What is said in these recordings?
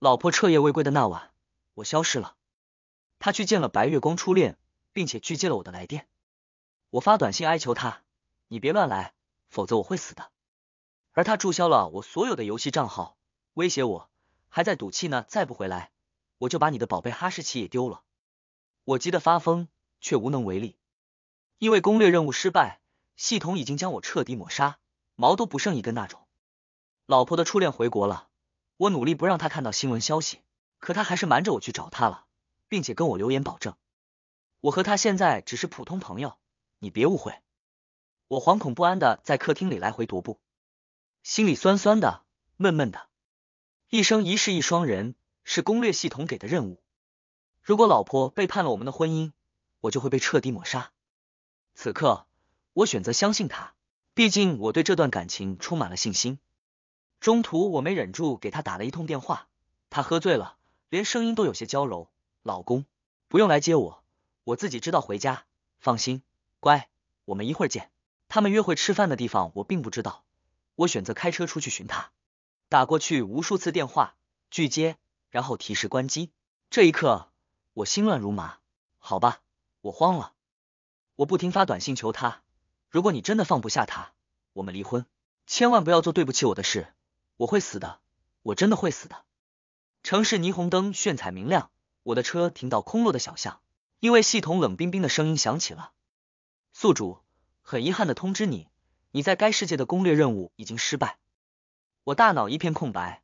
老婆彻夜未归的那晚，我消失了。他去见了白月光初恋，并且拒接了我的来电。我发短信哀求他：“你别乱来，否则我会死的。”而他注销了我所有的游戏账号，威胁我：“还在赌气呢，再不回来，我就把你的宝贝哈士奇也丢了。”我急得发疯，却无能为力，因为攻略任务失败，系统已经将我彻底抹杀，毛都不剩一根那种。老婆的初恋回国了。我努力不让他看到新闻消息，可他还是瞒着我去找他了，并且跟我留言保证，我和他现在只是普通朋友，你别误会。我惶恐不安的在客厅里来回踱步，心里酸酸的，闷闷的。一生一世一双人是攻略系统给的任务，如果老婆背叛了我们的婚姻，我就会被彻底抹杀。此刻，我选择相信他，毕竟我对这段感情充满了信心。中途我没忍住给他打了一通电话，他喝醉了，连声音都有些娇柔。老公，不用来接我，我自己知道回家。放心，乖，我们一会儿见。他们约会吃饭的地方我并不知道，我选择开车出去寻他。打过去无数次电话拒接，然后提示关机。这一刻我心乱如麻。好吧，我慌了，我不停发短信求他。如果你真的放不下他，我们离婚，千万不要做对不起我的事。我会死的，我真的会死的。城市霓虹灯炫彩明亮，我的车停到空落的小巷，因为系统冷冰冰的声音响起了：“宿主，很遗憾的通知你，你在该世界的攻略任务已经失败。”我大脑一片空白，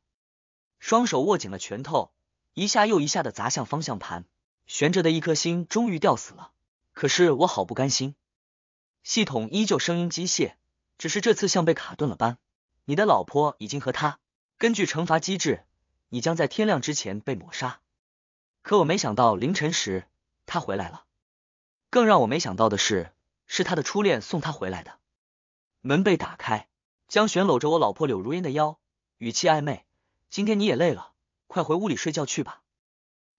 双手握紧了拳头，一下又一下的砸向方向盘，悬着的一颗心终于吊死了。可是我好不甘心，系统依旧声音机械，只是这次像被卡顿了般。你的老婆已经和他，根据惩罚机制，你将在天亮之前被抹杀。可我没想到凌晨时他回来了，更让我没想到的是，是他的初恋送他回来的。门被打开，江玄搂着我老婆柳如烟的腰，语气暧昧：“今天你也累了，快回屋里睡觉去吧。”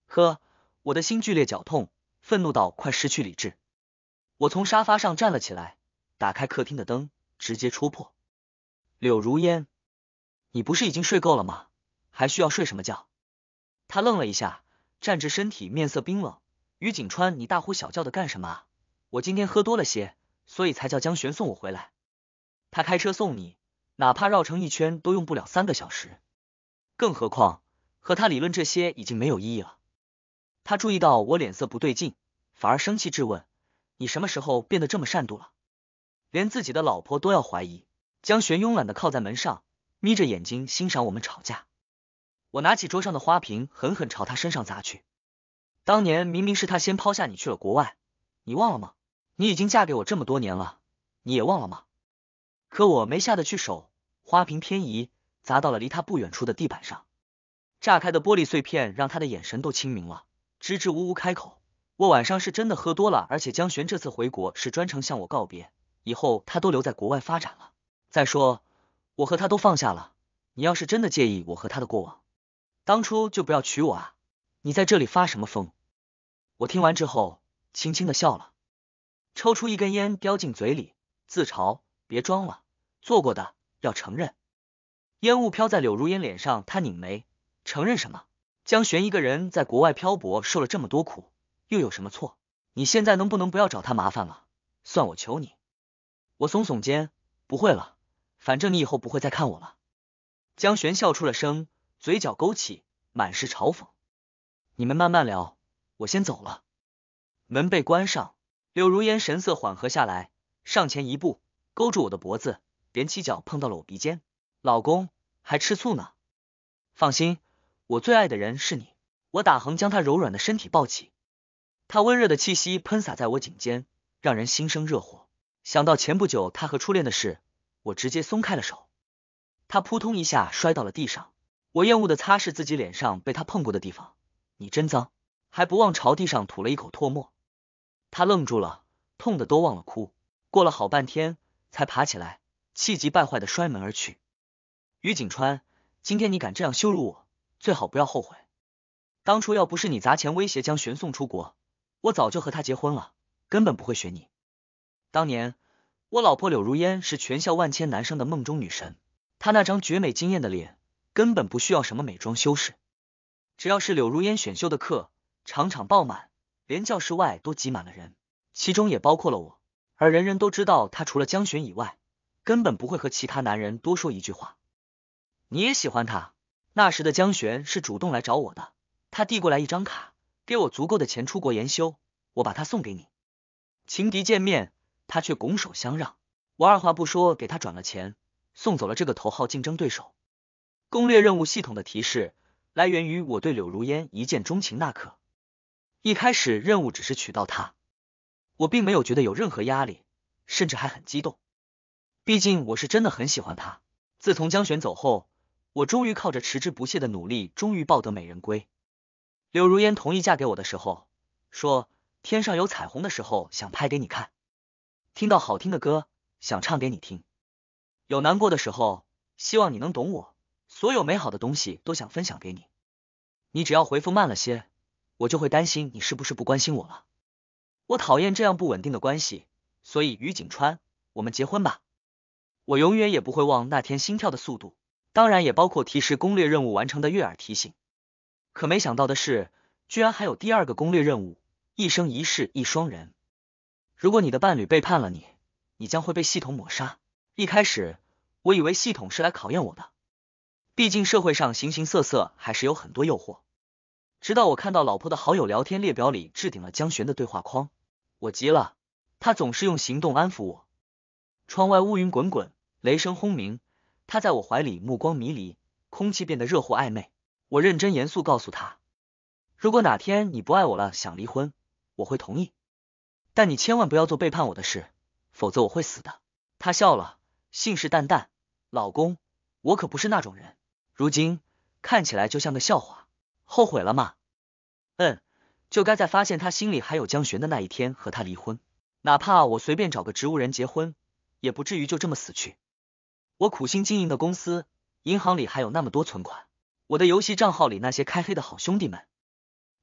呵，我的心剧烈绞痛，愤怒到快失去理智。我从沙发上站了起来，打开客厅的灯，直接戳破。柳如烟，你不是已经睡够了吗？还需要睡什么觉？他愣了一下，站直身体，面色冰冷。于景川，你大呼小叫的干什么？我今天喝多了些，所以才叫江玄送我回来。他开车送你，哪怕绕城一圈都用不了三个小时，更何况和他理论这些已经没有意义了。他注意到我脸色不对劲，反而生气质问：你什么时候变得这么善妒了？连自己的老婆都要怀疑。江玄慵懒的靠在门上，眯着眼睛欣赏我们吵架。我拿起桌上的花瓶，狠狠朝他身上砸去。当年明明是他先抛下你去了国外，你忘了吗？你已经嫁给我这么多年了，你也忘了吗？可我没下得去手，花瓶偏移，砸到了离他不远处的地板上，炸开的玻璃碎片让他的眼神都清明了，支支吾吾开口：“我晚上是真的喝多了，而且江玄这次回国是专程向我告别，以后他都留在国外发展了。”再说，我和他都放下了。你要是真的介意我和他的过往，当初就不要娶我啊！你在这里发什么疯？我听完之后，轻轻的笑了，抽出一根烟叼进嘴里，自嘲：别装了，做过的要承认。烟雾飘在柳如烟脸上，他拧眉：承认什么？江玄一个人在国外漂泊，受了这么多苦，又有什么错？你现在能不能不要找他麻烦了？算我求你。我耸耸肩：不会了。反正你以后不会再看我了，江玄笑出了声，嘴角勾起，满是嘲讽。你们慢慢聊，我先走了。门被关上，柳如烟神色缓和下来，上前一步，勾住我的脖子，踮起脚碰到了我鼻尖。老公还吃醋呢？放心，我最爱的人是你。我打横将他柔软的身体抱起，他温热的气息喷洒在我颈间，让人心生热火。想到前不久他和初恋的事。我直接松开了手，他扑通一下摔到了地上。我厌恶的擦拭自己脸上被他碰过的地方，你真脏，还不忘朝地上吐了一口唾沫。他愣住了，痛的都忘了哭，过了好半天才爬起来，气急败坏的摔门而去。于景川，今天你敢这样羞辱我，最好不要后悔。当初要不是你砸钱威胁将玄送出国，我早就和他结婚了，根本不会选你。当年。我老婆柳如烟是全校万千男生的梦中女神，她那张绝美惊艳的脸根本不需要什么美妆修饰。只要是柳如烟选修的课，场场爆满，连教室外都挤满了人，其中也包括了我。而人人都知道，她除了江玄以外，根本不会和其他男人多说一句话。你也喜欢她？那时的江玄是主动来找我的，他递过来一张卡，给我足够的钱出国研修，我把它送给你。情敌见面。他却拱手相让，我二话不说给他转了钱，送走了这个头号竞争对手。攻略任务系统的提示来源于我对柳如烟一见钟情那刻。一开始任务只是娶到她，我并没有觉得有任何压力，甚至还很激动。毕竟我是真的很喜欢她。自从江玄走后，我终于靠着持之不懈的努力，终于抱得美人归。柳如烟同意嫁给我的时候，说天上有彩虹的时候想拍给你看。听到好听的歌，想唱给你听；有难过的时候，希望你能懂我。所有美好的东西都想分享给你。你只要回复慢了些，我就会担心你是不是不关心我了。我讨厌这样不稳定的关系，所以于景川，我们结婚吧。我永远也不会忘那天心跳的速度，当然也包括提示攻略任务完成的悦耳提醒。可没想到的是，居然还有第二个攻略任务：一生一世一双人。如果你的伴侣背叛了你，你将会被系统抹杀。一开始，我以为系统是来考验我的，毕竟社会上形形色色还是有很多诱惑。直到我看到老婆的好友聊天列表里置顶了江玄的对话框，我急了。他总是用行动安抚我。窗外乌云滚滚，雷声轰鸣。他在我怀里，目光迷离，空气变得热乎暧昧。我认真严肃告诉他，如果哪天你不爱我了，想离婚，我会同意。但你千万不要做背叛我的事，否则我会死的。他笑了，信誓旦旦：“老公，我可不是那种人。如今看起来就像个笑话，后悔了吗？”嗯，就该在发现他心里还有江玄的那一天和他离婚。哪怕我随便找个植物人结婚，也不至于就这么死去。我苦心经营的公司，银行里还有那么多存款，我的游戏账号里那些开黑的好兄弟们，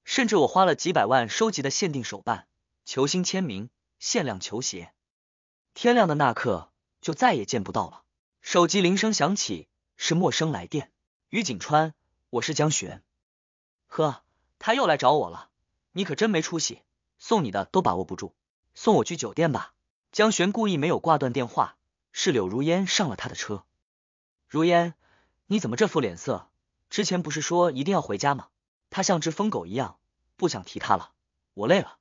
甚至我花了几百万收集的限定手办。球星签名限量球鞋，天亮的那刻就再也见不到了。手机铃声响起，是陌生来电。于景川，我是江玄。呵，他又来找我了，你可真没出息，送你的都把握不住。送我去酒店吧。江玄故意没有挂断电话，是柳如烟上了他的车。如烟，你怎么这副脸色？之前不是说一定要回家吗？他像只疯狗一样，不想提他了。我累了。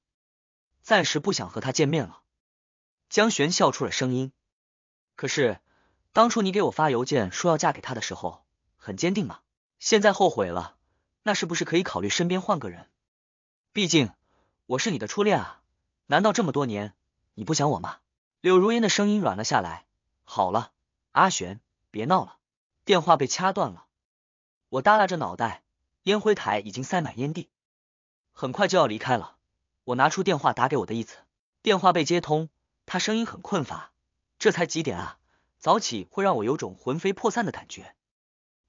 暂时不想和他见面了。江玄笑出了声音。可是当初你给我发邮件说要嫁给他的时候，很坚定吗？现在后悔了？那是不是可以考虑身边换个人？毕竟我是你的初恋啊！难道这么多年你不想我吗？柳如烟的声音软了下来。好了，阿玄，别闹了。电话被掐断了。我耷拉着脑袋，烟灰台已经塞满烟蒂。很快就要离开了。我拿出电话打给我的义子，电话被接通，他声音很困乏，这才几点啊？早起会让我有种魂飞魄散的感觉。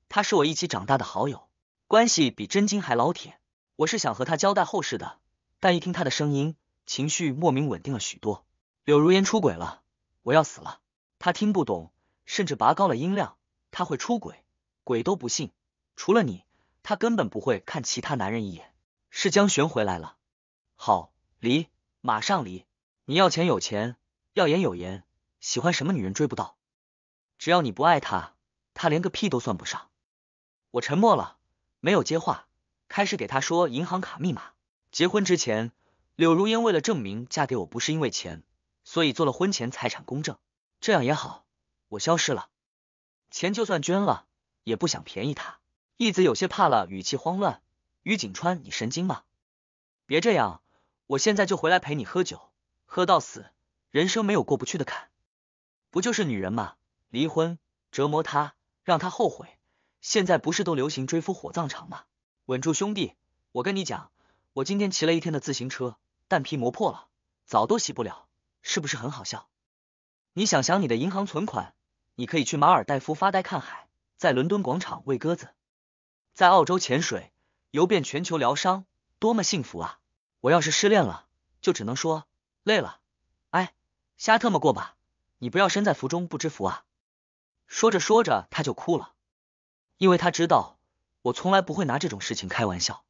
他是我一起长大的好友，关系比真金还老铁。我是想和他交代后事的，但一听他的声音，情绪莫名稳定了许多。柳如烟出轨了，我要死了。他听不懂，甚至拔高了音量。他会出轨，鬼都不信。除了你，他根本不会看其他男人一眼。是江玄回来了。好离，马上离！你要钱有钱，要颜有颜，喜欢什么女人追不到，只要你不爱她，她连个屁都算不上。我沉默了，没有接话，开始给他说银行卡密码。结婚之前，柳如烟为了证明嫁给我不是因为钱，所以做了婚前财产公证。这样也好，我消失了，钱就算捐了，也不想便宜他。义子有些怕了，语气慌乱。于景川，你神经吗？别这样。我现在就回来陪你喝酒，喝到死。人生没有过不去的坎，不就是女人吗？离婚折磨她，让她后悔。现在不是都流行追夫火葬场吗？稳住兄弟，我跟你讲，我今天骑了一天的自行车，蛋皮磨破了，澡都洗不了，是不是很好笑？你想想你的银行存款，你可以去马尔代夫发呆看海，在伦敦广场喂鸽子，在澳洲潜水，游遍全球疗伤，多么幸福啊！我要是失恋了，就只能说累了，哎，瞎特么过吧！你不要身在福中不知福啊！说着说着，他就哭了，因为他知道我从来不会拿这种事情开玩笑。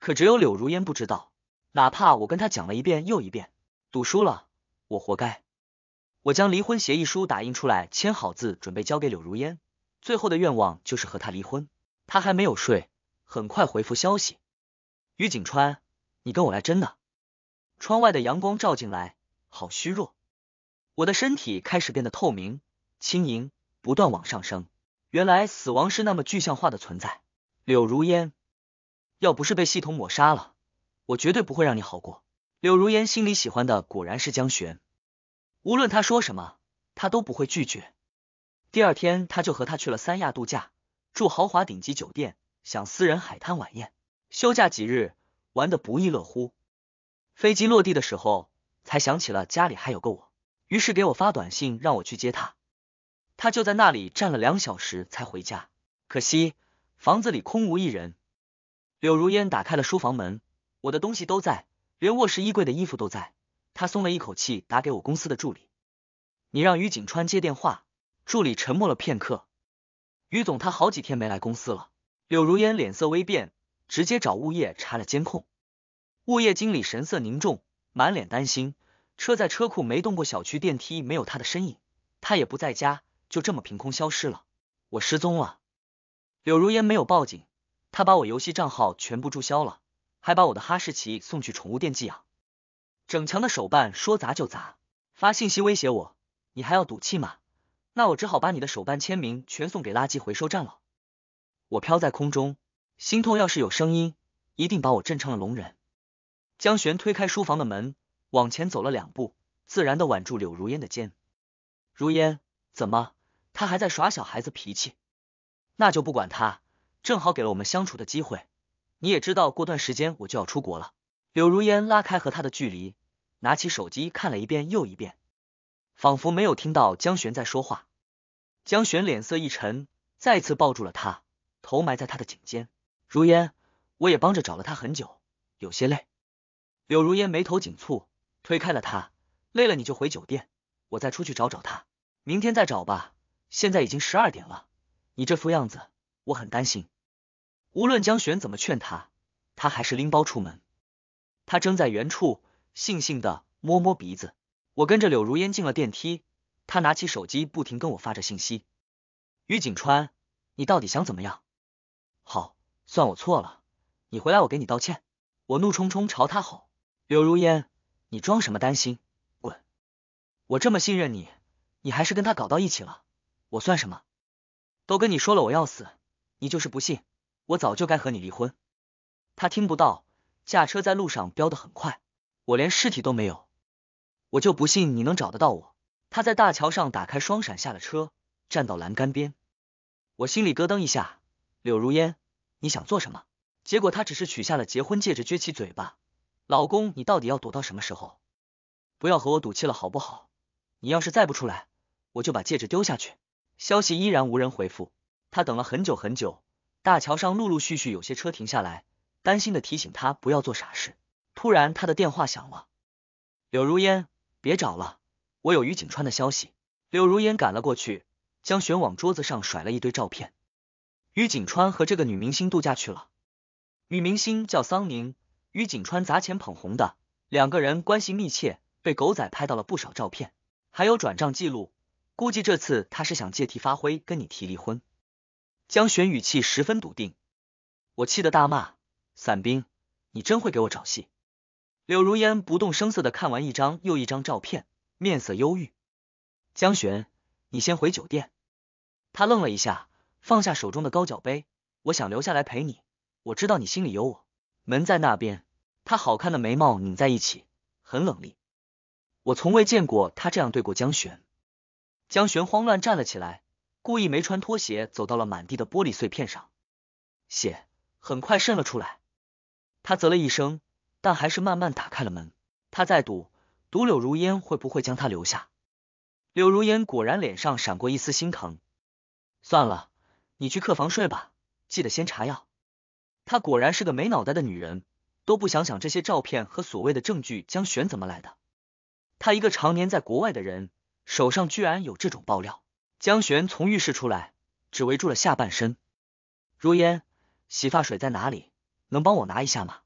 可只有柳如烟不知道，哪怕我跟他讲了一遍又一遍，赌输了，我活该。我将离婚协议书打印出来，签好字，准备交给柳如烟。最后的愿望就是和他离婚。他还没有睡，很快回复消息，于景川。你跟我来真的！窗外的阳光照进来，好虚弱。我的身体开始变得透明、轻盈，不断往上升。原来死亡是那么具象化的存在。柳如烟，要不是被系统抹杀了，我绝对不会让你好过。柳如烟心里喜欢的果然是江玄，无论他说什么，他都不会拒绝。第二天，他就和他去了三亚度假，住豪华顶级酒店，享私人海滩晚宴。休假几日。玩的不亦乐乎，飞机落地的时候才想起了家里还有个我，于是给我发短信让我去接他，他就在那里站了两小时才回家，可惜房子里空无一人。柳如烟打开了书房门，我的东西都在，连卧室衣柜的衣服都在，他松了一口气，打给我公司的助理，你让于景川接电话。助理沉默了片刻，于总他好几天没来公司了。柳如烟脸色微变。直接找物业查了监控，物业经理神色凝重，满脸担心。车在车库没动过，小区电梯没有他的身影，他也不在家，就这么凭空消失了。我失踪了。柳如烟没有报警，他把我游戏账号全部注销了，还把我的哈士奇送去宠物店寄养。整墙的手办说砸就砸，发信息威胁我，你还要赌气吗？那我只好把你的手办签名全送给垃圾回收站了。我飘在空中。心痛，要是有声音，一定把我震成了聋人。江玄推开书房的门，往前走了两步，自然的挽住柳如烟的肩。如烟，怎么？他还在耍小孩子脾气？那就不管他，正好给了我们相处的机会。你也知道，过段时间我就要出国了。柳如烟拉开和他的距离，拿起手机看了一遍又一遍，仿佛没有听到江玄在说话。江玄脸色一沉，再次抱住了他，头埋在他的颈间。如烟，我也帮着找了他很久，有些累。柳如烟眉头紧蹙，推开了他。累了你就回酒店，我再出去找找他。明天再找吧，现在已经十二点了，你这副样子，我很担心。无论江玄怎么劝他，他还是拎包出门。他怔在原处，悻悻的摸摸鼻子。我跟着柳如烟进了电梯，他拿起手机，不停跟我发着信息。于景川，你到底想怎么样？好。算我错了，你回来我给你道歉。我怒冲冲朝他吼：“柳如烟，你装什么担心？滚！我这么信任你，你还是跟他搞到一起了，我算什么？都跟你说了我要死，你就是不信。我早就该和你离婚。”他听不到，驾车在路上飙得很快，我连尸体都没有，我就不信你能找得到我。他在大桥上打开双闪下了车，站到栏杆边，我心里咯噔一下。柳如烟。你想做什么？结果他只是取下了结婚戒指，撅起嘴巴。老公，你到底要躲到什么时候？不要和我赌气了，好不好？你要是再不出来，我就把戒指丢下去。消息依然无人回复，他等了很久很久。大桥上陆陆续续有些车停下来，担心的提醒他不要做傻事。突然，他的电话响了。柳如烟，别找了，我有于景川的消息。柳如烟赶了过去，将玄往桌子上甩了一堆照片。于景川和这个女明星度假去了，女明星叫桑宁，于景川砸钱捧红的，两个人关系密切，被狗仔拍到了不少照片，还有转账记录，估计这次他是想借题发挥跟你提离婚。江玄语气十分笃定，我气得大骂，伞兵，你真会给我找戏。柳如烟不动声色的看完一张又一张照片，面色忧郁。江玄，你先回酒店。他愣了一下。放下手中的高脚杯，我想留下来陪你。我知道你心里有我。门在那边。他好看的眉毛拧在一起，很冷厉。我从未见过他这样对过江玄。江玄慌乱站了起来，故意没穿拖鞋走到了满地的玻璃碎片上，血很快渗了出来。他啧了一声，但还是慢慢打开了门。他在赌，赌柳如烟会不会将他留下。柳如烟果然脸上闪过一丝心疼。算了。你去客房睡吧，记得先查药。她果然是个没脑袋的女人，都不想想这些照片和所谓的证据江玄怎么来的。她一个常年在国外的人，手上居然有这种爆料。江玄从浴室出来，只围住了下半身。如烟，洗发水在哪里？能帮我拿一下吗？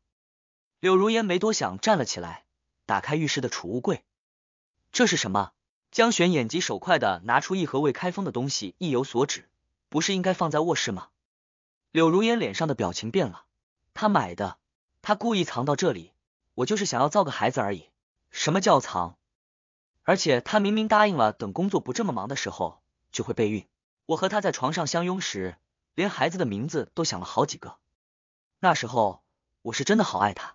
柳如烟没多想，站了起来，打开浴室的储物柜。这是什么？江玄眼疾手快的拿出一盒未开封的东西，意有所指。不是应该放在卧室吗？柳如烟脸上的表情变了，她买的，她故意藏到这里，我就是想要造个孩子而已。什么叫藏？而且他明明答应了，等工作不这么忙的时候就会备孕。我和他在床上相拥时，连孩子的名字都想了好几个。那时候我是真的好爱他，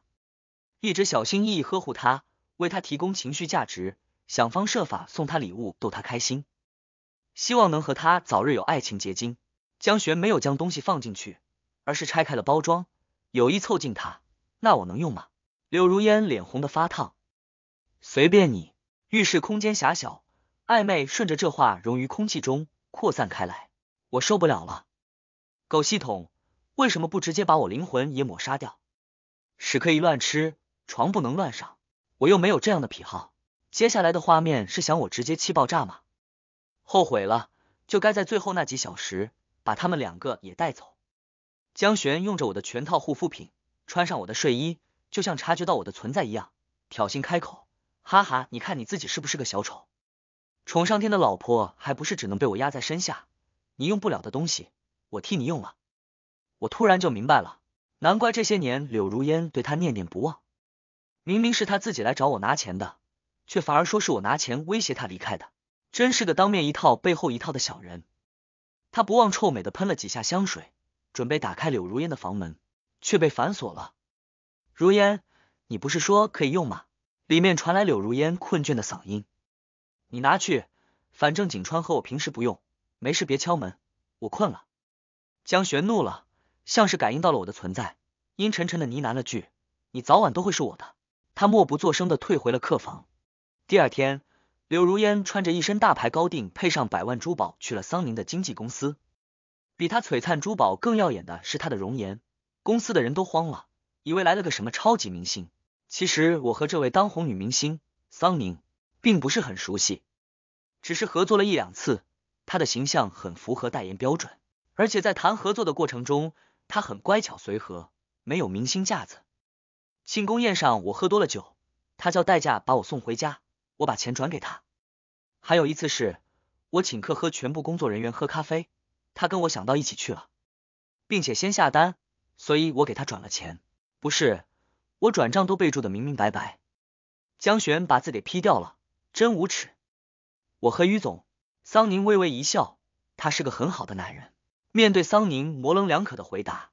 一直小心翼翼呵护他，为他提供情绪价值，想方设法送他礼物逗他开心。希望能和他早日有爱情结晶。江玄没有将东西放进去，而是拆开了包装，有意凑近他。那我能用吗？柳如烟脸红的发烫。随便你。浴室空间狭小，暧昧顺着这话融于空气中扩散开来。我受不了了！狗系统为什么不直接把我灵魂也抹杀掉？屎可以乱吃，床不能乱上。我又没有这样的癖好。接下来的画面是想我直接气爆炸吗？后悔了，就该在最后那几小时把他们两个也带走。江玄用着我的全套护肤品，穿上我的睡衣，就像察觉到我的存在一样，挑衅开口：“哈哈，你看你自己是不是个小丑？宠上天的老婆还不是只能被我压在身下？你用不了的东西，我替你用了。”我突然就明白了，难怪这些年柳如烟对他念念不忘。明明是他自己来找我拿钱的，却反而说是我拿钱威胁他离开的。真是个当面一套背后一套的小人，他不忘臭美的喷了几下香水，准备打开柳如烟的房门，却被反锁了。如烟，你不是说可以用吗？里面传来柳如烟困倦的嗓音。你拿去，反正景川和我平时不用，没事别敲门，我困了。江玄怒了，像是感应到了我的存在，阴沉沉的呢喃了句：“你早晚都会是我的。”他默不作声的退回了客房。第二天。柳如烟穿着一身大牌高定，配上百万珠宝，去了桑宁的经纪公司。比她璀璨珠宝更耀眼的是她的容颜。公司的人都慌了，以为来了个什么超级明星。其实我和这位当红女明星桑宁并不是很熟悉，只是合作了一两次。她的形象很符合代言标准，而且在谈合作的过程中，她很乖巧随和，没有明星架子。庆功宴上我喝多了酒，她叫代驾把我送回家。我把钱转给他，还有一次是我请客，喝全部工作人员喝咖啡，他跟我想到一起去了，并且先下单，所以我给他转了钱。不是，我转账都备注的明明白白。江玄把字给 P 掉了，真无耻。我和于总，桑宁微微一笑，他是个很好的男人。面对桑宁模棱两可的回答，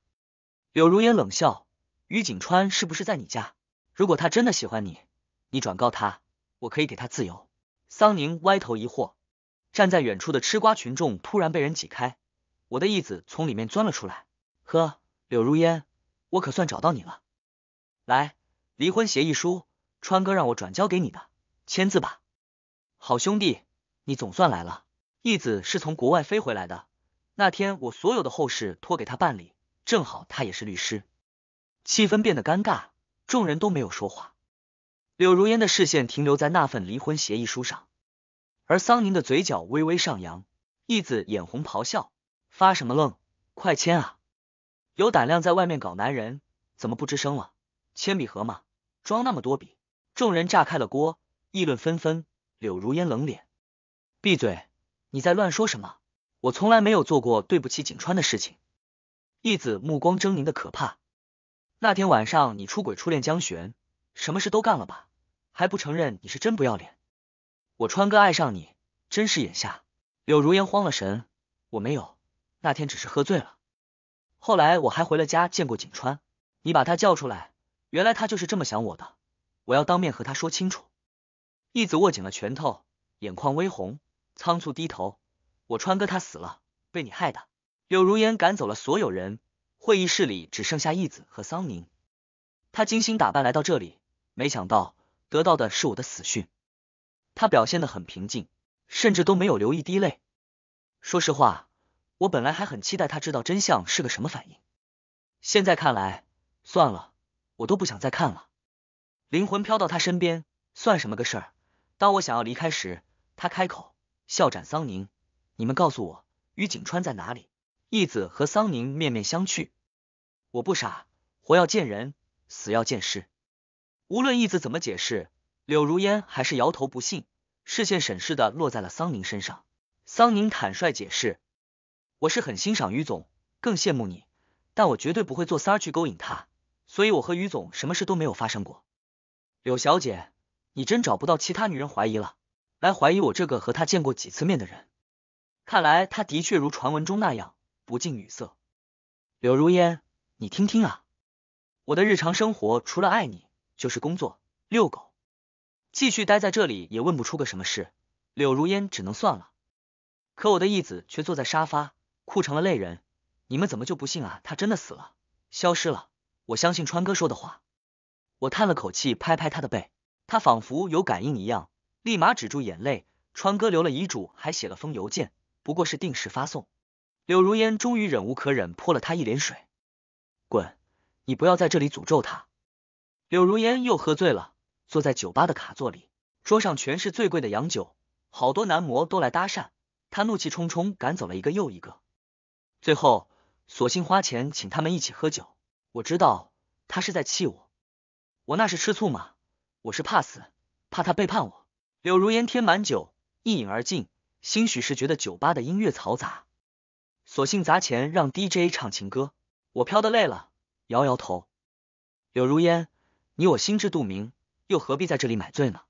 柳如烟冷笑：于景川是不是在你家？如果他真的喜欢你，你转告他。我可以给他自由。桑宁歪头疑惑，站在远处的吃瓜群众突然被人挤开，我的义子从里面钻了出来。呵，柳如烟，我可算找到你了。来，离婚协议书，川哥让我转交给你的，签字吧。好兄弟，你总算来了。义子是从国外飞回来的，那天我所有的后事托给他办理，正好他也是律师。气氛变得尴尬，众人都没有说话。柳如烟的视线停留在那份离婚协议书上，而桑宁的嘴角微微上扬。义子眼红咆哮：“发什么愣？快签啊！有胆量在外面搞男人，怎么不吱声了？”铅笔盒嘛，装那么多笔，众人炸开了锅，议论纷纷。柳如烟冷脸：“闭嘴！你在乱说什么？我从来没有做过对不起景川的事情。”义子目光狰狞的可怕。那天晚上，你出轨初恋江玄。什么事都干了吧，还不承认你是真不要脸！我川哥爱上你，真是眼瞎！柳如烟慌了神，我没有，那天只是喝醉了，后来我还回了家见过景川，你把他叫出来，原来他就是这么想我的，我要当面和他说清楚。义子握紧了拳头，眼眶微红，仓促低头，我川哥他死了，被你害的！柳如烟赶走了所有人，会议室里只剩下义子和桑宁，他精心打扮来到这里。没想到得到的是我的死讯，他表现的很平静，甚至都没有流一滴泪。说实话，我本来还很期待他知道真相是个什么反应，现在看来算了，我都不想再看了。灵魂飘到他身边，算什么个事儿？当我想要离开时，他开口：“校长桑宁，你们告诉我于景川在哪里？”义子和桑宁面面相觑。我不傻，活要见人，死要见尸。无论义子怎么解释，柳如烟还是摇头不信，视线审视的落在了桑宁身上。桑宁坦率解释：“我是很欣赏于总，更羡慕你，但我绝对不会做三儿去勾引他，所以我和于总什么事都没有发生过。”柳小姐，你真找不到其他女人怀疑了，来怀疑我这个和他见过几次面的人？看来他的确如传闻中那样不近女色。柳如烟，你听听啊，我的日常生活除了爱你。就是工作、遛狗，继续待在这里也问不出个什么事，柳如烟只能算了。可我的义子却坐在沙发，哭成了泪人。你们怎么就不信啊？他真的死了，消失了。我相信川哥说的话。我叹了口气，拍拍他的背，他仿佛有感应一样，立马止住眼泪。川哥留了遗嘱，还写了封邮件，不过是定时发送。柳如烟终于忍无可忍，泼了他一脸水。滚！你不要在这里诅咒他。柳如烟又喝醉了，坐在酒吧的卡座里，桌上全是最贵的洋酒，好多男模都来搭讪，她怒气冲冲赶走了一个又一个，最后索性花钱请他们一起喝酒。我知道他是在气我，我那是吃醋吗？我是怕死，怕他背叛我。柳如烟添满酒，一饮而尽，兴许是觉得酒吧的音乐嘈杂，索性砸钱让 DJ 唱情歌。我飘的累了，摇摇头，柳如烟。你我心知肚明，又何必在这里买醉呢？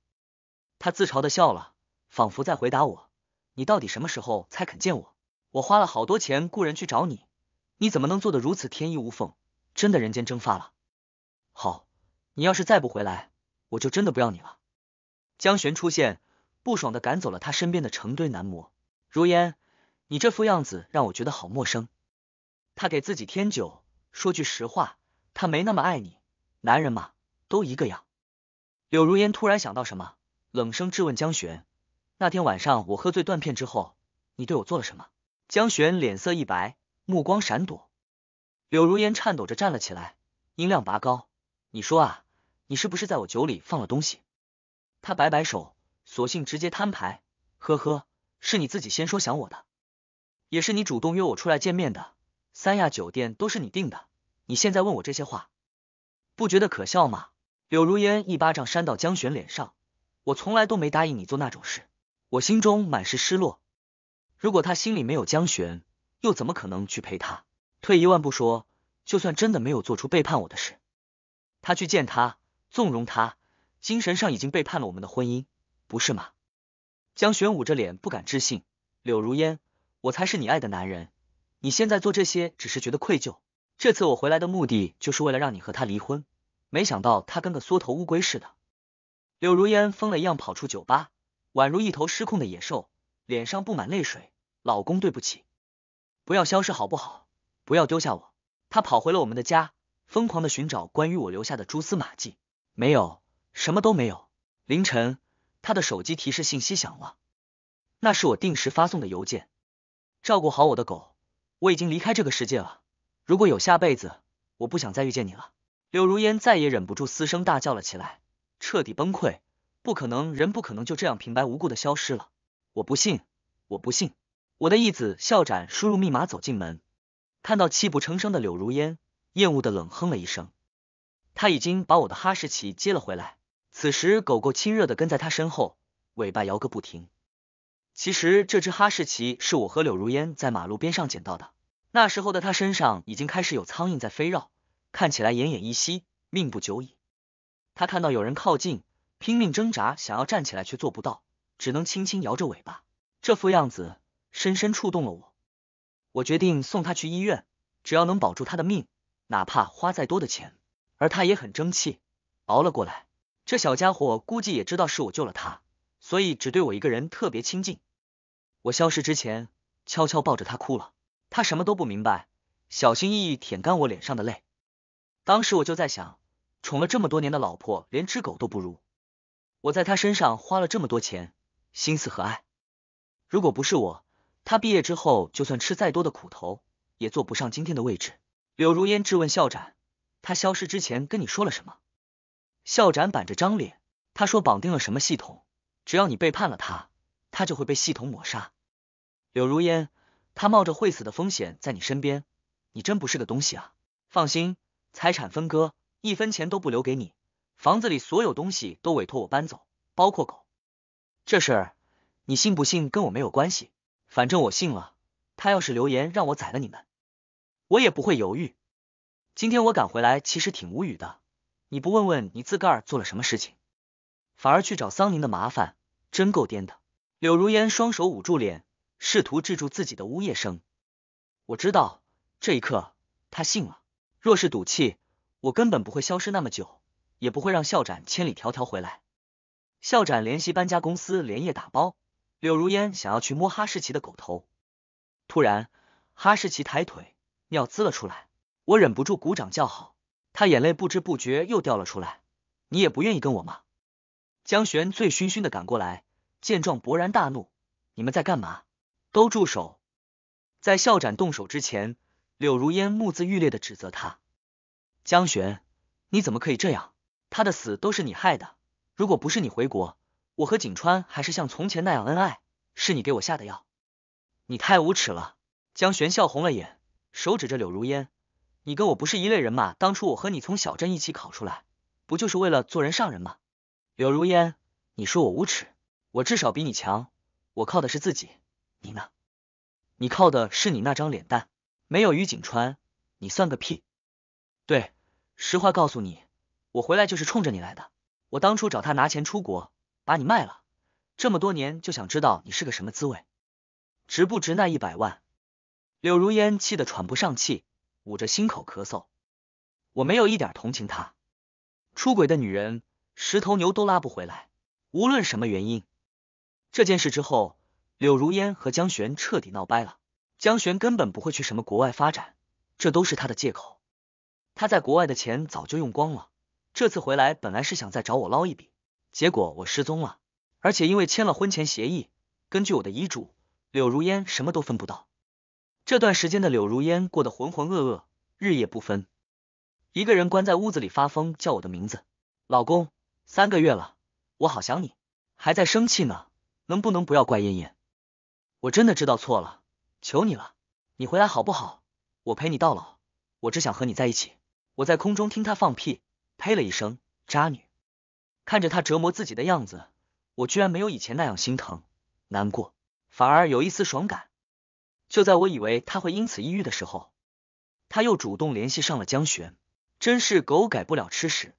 他自嘲的笑了，仿佛在回答我：“你到底什么时候才肯见我？我花了好多钱雇人去找你，你怎么能做得如此天衣无缝，真的人间蒸发了？”好，你要是再不回来，我就真的不要你了。江玄出现，不爽的赶走了他身边的成堆男模。如烟，你这副样子让我觉得好陌生。他给自己添酒，说句实话，他没那么爱你，男人嘛。都一个样。柳如烟突然想到什么，冷声质问江玄：“那天晚上我喝醉断片之后，你对我做了什么？”江玄脸色一白，目光闪躲。柳如烟颤抖着站了起来，音量拔高：“你说啊，你是不是在我酒里放了东西？”他摆摆手，索性直接摊牌：“呵呵，是你自己先说想我的，也是你主动约我出来见面的，三亚酒店都是你订的。你现在问我这些话，不觉得可笑吗？”柳如烟一巴掌扇到江玄脸上，我从来都没答应你做那种事，我心中满是失落。如果他心里没有江玄，又怎么可能去陪他？退一万步说，就算真的没有做出背叛我的事，他去见他，纵容他，精神上已经背叛了我们的婚姻，不是吗？江玄捂着脸不敢置信，柳如烟，我才是你爱的男人，你现在做这些只是觉得愧疚。这次我回来的目的就是为了让你和他离婚。没想到他跟个缩头乌龟似的。柳如烟疯了一样跑出酒吧，宛如一头失控的野兽，脸上布满泪水。老公，对不起，不要消失好不好？不要丢下我。她跑回了我们的家，疯狂的寻找关于我留下的蛛丝马迹，没有什么都没有。凌晨，她的手机提示信息响了，那是我定时发送的邮件。照顾好我的狗，我已经离开这个世界了。如果有下辈子，我不想再遇见你了。柳如烟再也忍不住，嘶声大叫了起来，彻底崩溃。不可能，人不可能就这样平白无故的消失了。我不信，我不信！我的义子笑展输入密码，走进门，看到泣不成声的柳如烟，厌恶的冷哼了一声。他已经把我的哈士奇接了回来，此时狗狗亲热的跟在他身后，尾巴摇个不停。其实这只哈士奇是我和柳如烟在马路边上捡到的，那时候的它身上已经开始有苍蝇在飞绕。看起来奄奄一息，命不久矣。他看到有人靠近，拼命挣扎，想要站起来，却做不到，只能轻轻摇着尾巴。这副样子深深触动了我。我决定送他去医院，只要能保住他的命，哪怕花再多的钱。而他也很争气，熬了过来。这小家伙估计也知道是我救了他，所以只对我一个人特别亲近。我消失之前，悄悄抱着他哭了。他什么都不明白，小心翼翼舔干我脸上的泪。当时我就在想，宠了这么多年的老婆连只狗都不如，我在他身上花了这么多钱，心思和爱，如果不是我，他毕业之后就算吃再多的苦头，也坐不上今天的位置。柳如烟质问校长，他消失之前跟你说了什么？校长板着张脸，他说绑定了什么系统，只要你背叛了他，他就会被系统抹杀。柳如烟，他冒着会死的风险在你身边，你真不是个东西啊！放心。财产分割，一分钱都不留给你，房子里所有东西都委托我搬走，包括狗。这事你信不信跟我没有关系，反正我信了。他要是留言让我宰了你们，我也不会犹豫。今天我赶回来其实挺无语的，你不问问你自个儿做了什么事情，反而去找桑宁的麻烦，真够颠的。柳如烟双手捂住脸，试图制住自己的呜咽声。我知道，这一刻他信了。若是赌气，我根本不会消失那么久，也不会让校长千里迢迢回来。校长联系搬家公司连夜打包。柳如烟想要去摸哈士奇的狗头，突然哈士奇抬腿尿滋了出来，我忍不住鼓掌叫好。他眼泪不知不觉又掉了出来。你也不愿意跟我吗？江玄醉醺醺的赶过来，见状勃然大怒：“你们在干嘛？都住手！在校长动手之前。”柳如烟目眦欲裂的指责他：“江玄，你怎么可以这样？他的死都是你害的。如果不是你回国，我和景川还是像从前那样恩爱。是你给我下的药，你太无耻了！”江玄笑红了眼，手指着柳如烟：“你跟我不是一类人嘛！当初我和你从小镇一起考出来，不就是为了做人上人吗？柳如烟，你说我无耻？我至少比你强，我靠的是自己，你呢？你靠的是你那张脸蛋。”没有于景川，你算个屁！对，实话告诉你，我回来就是冲着你来的。我当初找他拿钱出国，把你卖了，这么多年就想知道你是个什么滋味，值不值那一百万？柳如烟气得喘不上气，捂着心口咳嗽。我没有一点同情他，出轨的女人，十头牛都拉不回来。无论什么原因，这件事之后，柳如烟和江玄彻底闹掰了。江玄根本不会去什么国外发展，这都是他的借口。他在国外的钱早就用光了，这次回来本来是想再找我捞一笔，结果我失踪了，而且因为签了婚前协议，根据我的遗嘱，柳如烟什么都分不到。这段时间的柳如烟过得浑浑噩噩，日夜不分，一个人关在屋子里发疯，叫我的名字，老公，三个月了，我好想你，还在生气呢，能不能不要怪燕燕？我真的知道错了。求你了，你回来好不好？我陪你到老，我只想和你在一起。我在空中听他放屁，呸了一声，渣女。看着他折磨自己的样子，我居然没有以前那样心疼、难过，反而有一丝爽感。就在我以为他会因此抑郁的时候，他又主动联系上了江玄，真是狗改不了吃屎。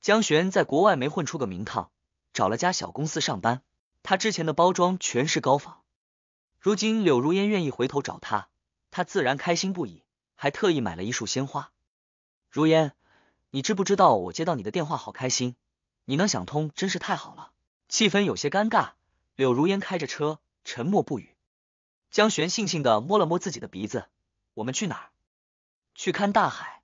江玄在国外没混出个名堂，找了家小公司上班，他之前的包装全是高仿。如今柳如烟愿意回头找他，他自然开心不已，还特意买了一束鲜花。如烟，你知不知道我接到你的电话好开心？你能想通真是太好了。气氛有些尴尬，柳如烟开着车沉默不语。江玄悻悻的摸了摸自己的鼻子，我们去哪儿？去看大海。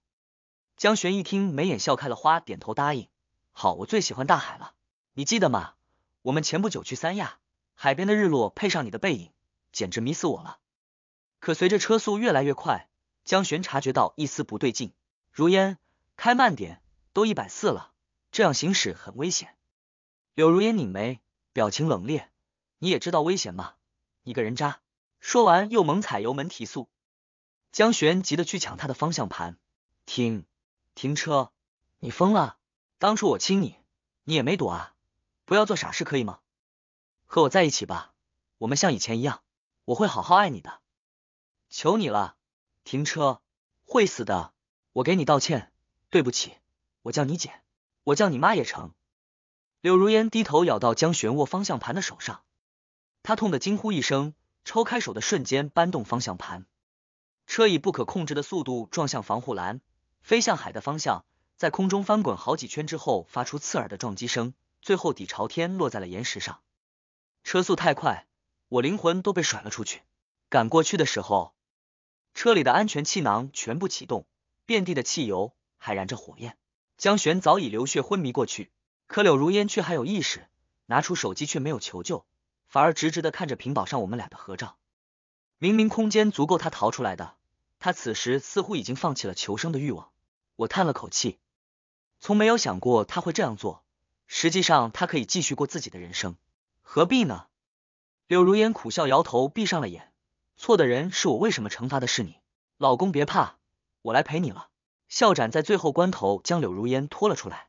江玄一听眉眼笑开了花，点头答应。好，我最喜欢大海了。你记得吗？我们前不久去三亚，海边的日落配上你的背影。简直迷死我了！可随着车速越来越快，江玄察觉到一丝不对劲。如烟，开慢点，都一百四了，这样行驶很危险。柳如烟拧眉，表情冷冽。你也知道危险吗？你个人渣！说完又猛踩油门提速。江玄急得去抢他的方向盘，停，停车！你疯了？当初我亲你，你也没躲啊！不要做傻事，可以吗？和我在一起吧，我们像以前一样。我会好好爱你的，求你了，停车，会死的。我给你道歉，对不起，我叫你姐，我叫你妈也成。柳如烟低头咬到江玄握方向盘的手上，她痛得惊呼一声，抽开手的瞬间扳动方向盘，车以不可控制的速度撞向防护栏，飞向海的方向，在空中翻滚好几圈之后，发出刺耳的撞击声，最后底朝天落在了岩石上。车速太快。我灵魂都被甩了出去，赶过去的时候，车里的安全气囊全部启动，遍地的汽油还燃着火焰。江玄早已流血昏迷过去，可柳如烟却还有意识，拿出手机却没有求救，反而直直的看着屏保上我们俩的合照。明明空间足够他逃出来的，他此时似乎已经放弃了求生的欲望。我叹了口气，从没有想过他会这样做。实际上，他可以继续过自己的人生，何必呢？柳如烟苦笑，摇头，闭上了眼。错的人是我，为什么惩罚的是你？老公别怕，我来陪你了。校长在最后关头将柳如烟拖了出来。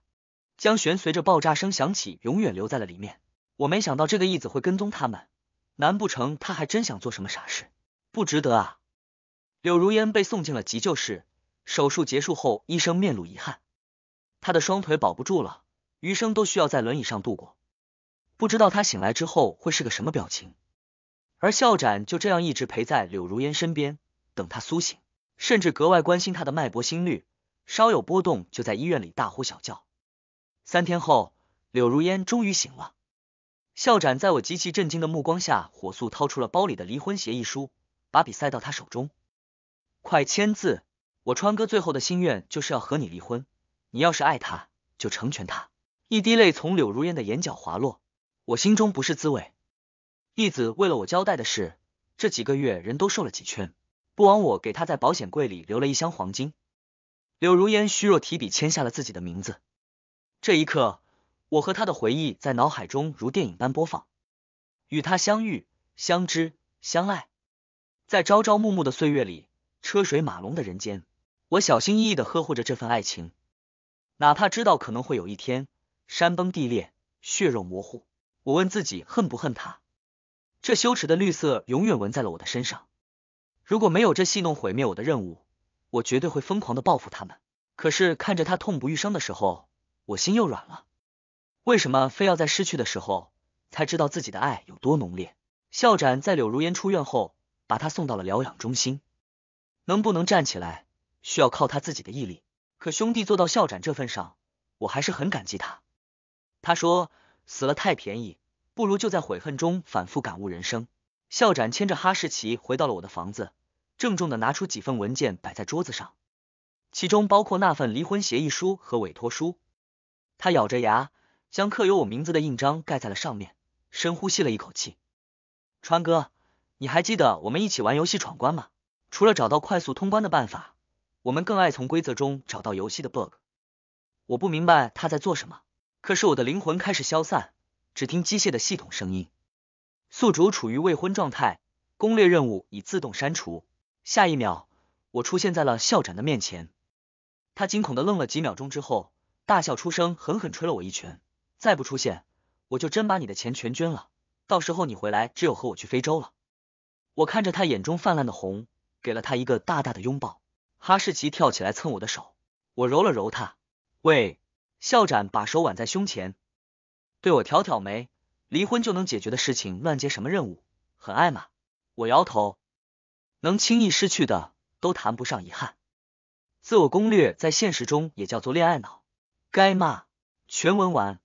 江玄随着爆炸声响起，永远留在了里面。我没想到这个义子会跟踪他们，难不成他还真想做什么傻事？不值得啊！柳如烟被送进了急救室，手术结束后，医生面露遗憾，她的双腿保不住了，余生都需要在轮椅上度过。不知道他醒来之后会是个什么表情，而校长就这样一直陪在柳如烟身边，等他苏醒，甚至格外关心他的脉搏、心率，稍有波动就在医院里大呼小叫。三天后，柳如烟终于醒了，校长在我极其震惊的目光下，火速掏出了包里的离婚协议书，把笔塞到他手中：“快签字！我川哥最后的心愿就是要和你离婚，你要是爱他，就成全他。”一滴泪从柳如烟的眼角滑落。我心中不是滋味，义子为了我交代的事，这几个月人都瘦了几圈，不枉我给他在保险柜里留了一箱黄金。柳如烟虚弱提笔签下了自己的名字。这一刻，我和他的回忆在脑海中如电影般播放。与他相遇、相知、相爱，在朝朝暮暮的岁月里，车水马龙的人间，我小心翼翼的呵护着这份爱情，哪怕知道可能会有一天山崩地裂、血肉模糊。我问自己恨不恨他，这羞耻的绿色永远纹在了我的身上。如果没有这戏弄毁灭我的任务，我绝对会疯狂的报复他们。可是看着他痛不欲生的时候，我心又软了。为什么非要在失去的时候才知道自己的爱有多浓烈？校长在柳如烟出院后，把她送到了疗养中心。能不能站起来，需要靠他自己的毅力。可兄弟做到校长这份上，我还是很感激他。他说。死了太便宜，不如就在悔恨中反复感悟人生。校长牵着哈士奇回到了我的房子，郑重的拿出几份文件摆在桌子上，其中包括那份离婚协议书和委托书。他咬着牙，将刻有我名字的印章盖在了上面，深呼吸了一口气。川哥，你还记得我们一起玩游戏闯关吗？除了找到快速通关的办法，我们更爱从规则中找到游戏的 bug。我不明白他在做什么。可是我的灵魂开始消散，只听机械的系统声音，宿主处于未婚状态，攻略任务已自动删除。下一秒，我出现在了校长的面前，他惊恐的愣了几秒钟之后，大笑出声，狠狠捶了我一拳。再不出现，我就真把你的钱全捐了，到时候你回来只有和我去非洲了。我看着他眼中泛滥的红，给了他一个大大的拥抱。哈士奇跳起来蹭我的手，我揉了揉他。喂。校长把手挽在胸前，对我挑挑眉：“离婚就能解决的事情，乱接什么任务，很爱吗？”我摇头：“能轻易失去的，都谈不上遗憾。”自我攻略在现实中也叫做恋爱脑，该骂。全文完。